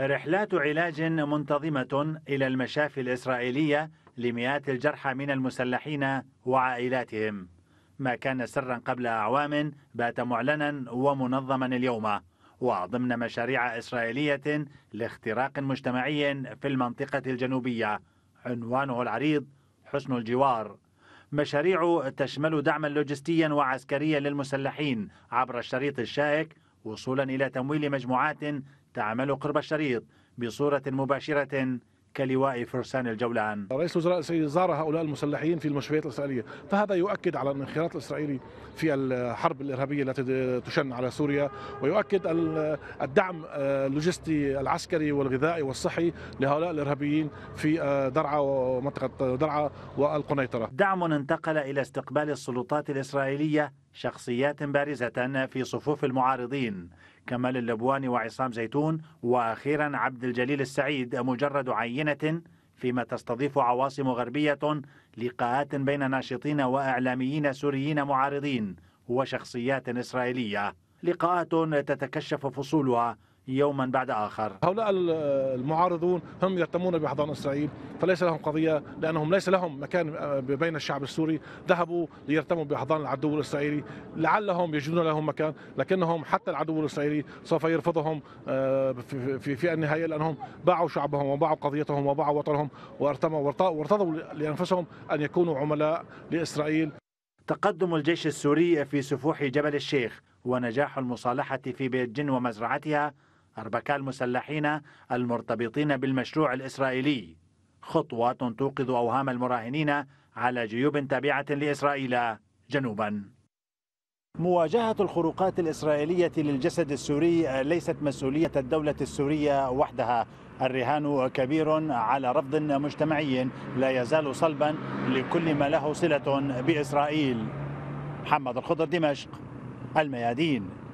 رحلات علاج منتظمة إلى المشافي الإسرائيلية لمئات الجرحى من المسلحين وعائلاتهم ما كان سرا قبل أعوام بات معلنا ومنظما اليوم وضمن مشاريع إسرائيلية لاختراق مجتمعي في المنطقة الجنوبية عنوانه العريض حسن الجوار مشاريع تشمل دعما لوجستيا وعسكريا للمسلحين عبر الشريط الشائك وصولا إلى تمويل مجموعات تعمل قرب الشريط بصورة مباشرة كلواء فرسان الجولة عن رئيس الوزراء زار هؤلاء المسلحين في المشفيات الإسرائيلية فهذا يؤكد على الانخراط الإسرائيلي في الحرب الإرهابية التي تشن على سوريا ويؤكد الدعم آه، اللوجستي العسكري والغذائي والصحي لهؤلاء الإرهابيين في آه، درعا ومنطقة درعا والقنيطرة دعم انتقل إلى استقبال السلطات الإسرائيلية شخصيات بارزة في صفوف المعارضين كمال اللبواني وعصام زيتون وأخيرا عبد الجليل السعيد مجرد عينة فيما تستضيف عواصم غربية لقاءات بين ناشطين وإعلاميين سوريين معارضين وشخصيات إسرائيلية لقاءات تتكشف فصولها يوما بعد آخر هؤلاء المعارضون هم يهتمون بحضان إسرائيل فليس لهم قضية لأنهم ليس لهم مكان آه، بين الشعب السوري ذهبوا ليرتموا بحضان العدو الإسرائيلي لعلهم يجدون لهم مكان لكنهم حتى العدو الإسرائيلي سوف يرفضهم آه، في, في النهاية لأنهم باعوا شعبهم وباعوا قضيتهم وباعوا وطنهم وارتموا وارتضوا لأنفسهم أن يكونوا عملاء لإسرائيل تقدم الجيش السوري في سفوح جبل الشيخ ونجاح المصالحة في بيت جن ومزرعتها أربكاء المسلحين المرتبطين بالمشروع الإسرائيلي خطوات توقظ أوهام المراهنين على جيوب تابعة لإسرائيل جنوبا مواجهة الخروقات الإسرائيلية للجسد السوري ليست مسؤولية الدولة السورية وحدها الرهان كبير على رفض مجتمعي لا يزال صلبا لكل ما له صلة بإسرائيل محمد الخضر دمشق الميادين